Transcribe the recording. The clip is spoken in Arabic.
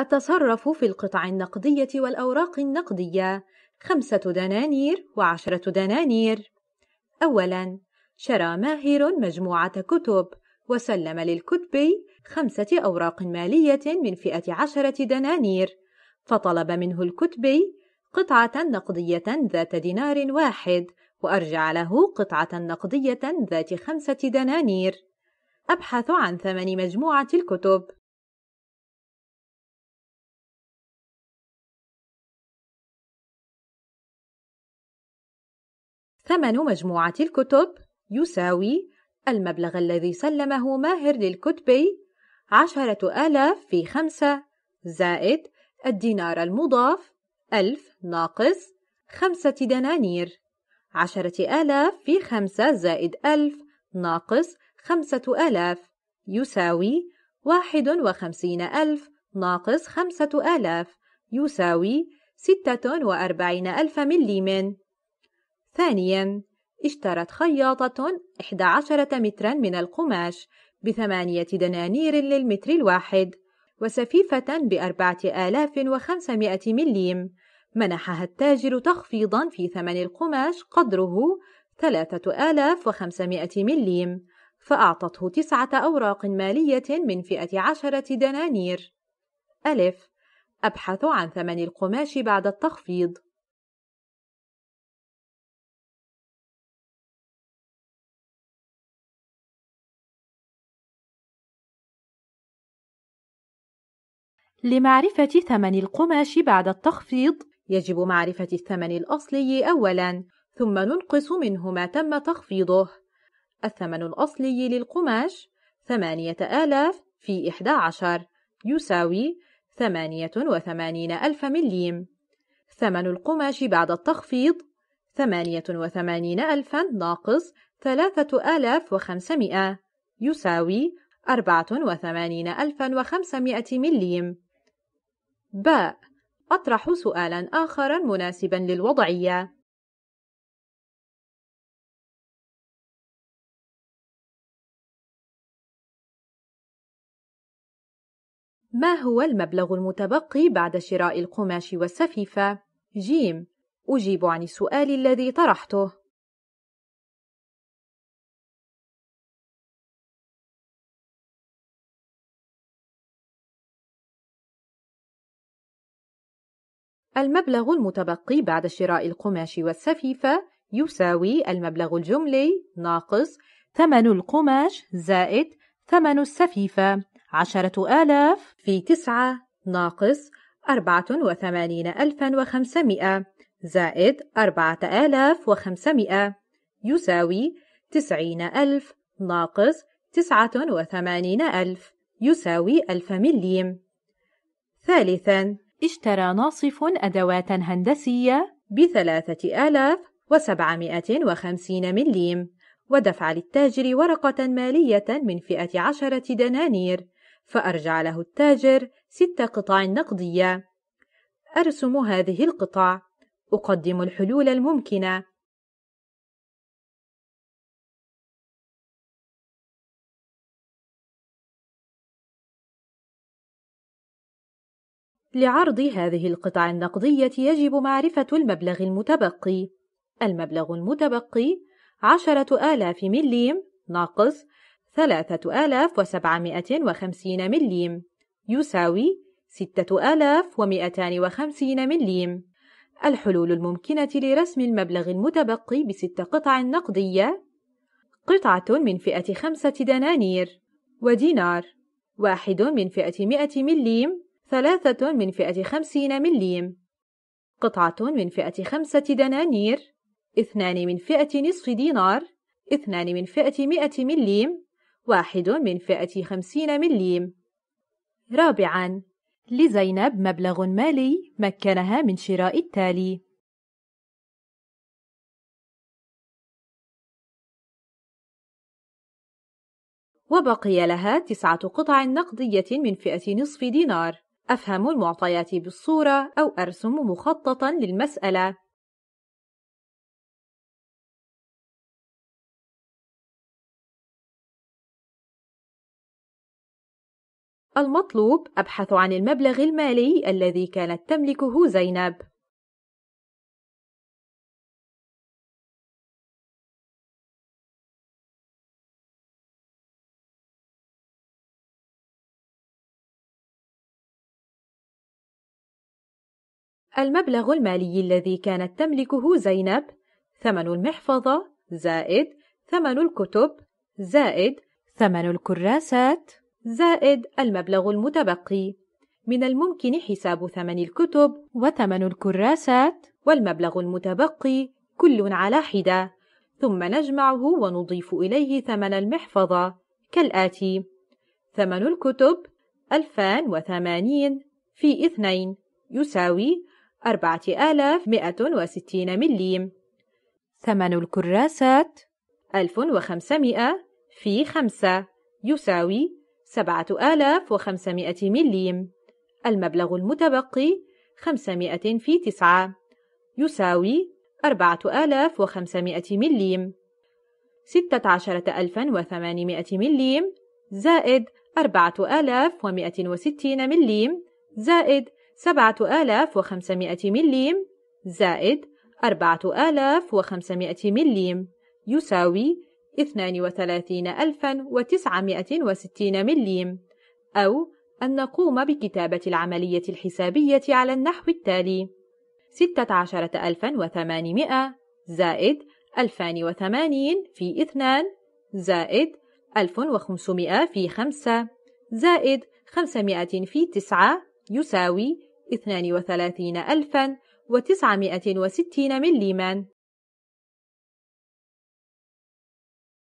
أتصرف في القطع النقدية والأوراق النقدية خمسة دنانير وعشرة دنانير أولا شرى ماهر مجموعة كتب وسلم للكتبي خمسة أوراق مالية من فئة عشرة دنانير فطلب منه الكتبي قطعة نقدية ذات دينار واحد وأرجع له قطعة نقدية ذات خمسة دنانير أبحث عن ثمن مجموعة الكتب ثمن مجموعة الكتب يساوي المبلغ الذي سلمه ماهر للكتبي عشرة آلاف في خمسة زائد الدينار المضاف ألف ناقص خمسة دنانير عشرة آلاف في خمسة زائد ألف ناقص خمسة آلاف يساوي واحد وخمسين ألف ناقص خمسة آلاف يساوي ستة وأربعين ألف مليم ثانياً اشترت خياطة 11 مترا من القماش بثمانية دنانير للمتر الواحد وسفيفة بأربعة آلاف وخمسمائة مليم منحها التاجر تخفيضا في ثمن القماش قدره ثلاثة آلاف وخمسمائة مليم فأعطته تسعة أوراق مالية من فئة عشرة دنانير ألف أبحث عن ثمن القماش بعد التخفيض لمعرفة ثمن القماش بعد التخفيض يجب معرفة الثمن الأصلي أولاً ثم ننقص منه ما تم تخفيضه الثمن الأصلي للقماش 8000 في 11 يساوي 88000 مليم ثمن القماش بعد التخفيض 88000 ناقص 3500 يساوي 84500 مليم باء أطرح سؤالا آخر مناسبا للوضعية ما هو المبلغ المتبقي بعد شراء القماش والسفيفة؟ جيم أجيب عن السؤال الذي طرحته المبلغ المتبقي بعد شراء القماش والسفيفة يساوي المبلغ الجملي ناقص ثمن القماش زائد ثمن السفيفة عشرة آلاف في تسعة ناقص أربعة وثمانين ألفا وخمسمائة زائد أربعة آلاف وخمسمائة يساوي تسعين ألف ناقص تسعة وثمانين ألف يساوي ألف مليم ثالثا اشترى ناصف أدوات هندسية بثلاثة آلاف وسبعمائة وخمسين مليم ودفع للتاجر ورقة مالية من فئة عشرة دنانير فأرجع له التاجر ست قطع نقدية أرسم هذه القطع أقدم الحلول الممكنة لعرض هذه القطع النقدية يجب معرفة المبلغ المتبقي المبلغ المتبقي عشرة آلاف مليم ناقص ثلاثة آلاف وسبعمائة وخمسين مليم يساوي ستة آلاف ومائتان وخمسين مليم الحلول الممكنة لرسم المبلغ المتبقي بست قطع نقدية قطعة من فئة خمسة دنانير ودينار واحد من فئة مائة مليم ثلاثة من فئة خمسين مليم قطعة من فئة خمسة دنانير اثنان من فئة نصف دينار اثنان من فئة مئة مليم واحد من فئة خمسين مليم رابعا لزينب مبلغ مالي مكنها من شراء التالي وبقي لها تسعة قطع نقدية من فئة نصف دينار أفهم المعطيات بالصورة أو أرسم مخططًا للمسألة. المطلوب أبحث عن المبلغ المالي الذي كانت تملكه زينب. المبلغ المالي الذي كانت تملكه زينب ثمن المحفظة زائد ثمن الكتب زائد ثمن الكراسات زائد المبلغ المتبقي من الممكن حساب ثمن الكتب وثمن الكراسات والمبلغ المتبقي كل على حدة ثم نجمعه ونضيف إليه ثمن المحفظة كالآتي ثمن الكتب 2080 في اثنين يساوي أربعة آلاف مئة وستين مليم ثمن الكراسات ألف وخمسمائة في خمسة يساوي سبعة آلاف وخمسمائة مليم المبلغ المتبقي خمسمائة في تسعة يساوي أربعة آلاف وخمسمائة مليم ستة عشرة ألفا وثمانمائة مليم زائد أربعة آلاف ومائة وستين مليم زائد سبعة آلاف وخمسمائة مليم زائد أربعة آلاف وخمسمائة مليم يساوي اثنان وثلاثين ألفا وتسعمائة وستين مليم أو أن نقوم بكتابة العملية الحسابية على النحو التالي ستة عشرة ألفا وثمانمائة زائد ألفان وثمانين في اثنان زائد ألف وخمسمائة في خمسة زائد خمسمائة في تسعة يساوي 32,960 مليما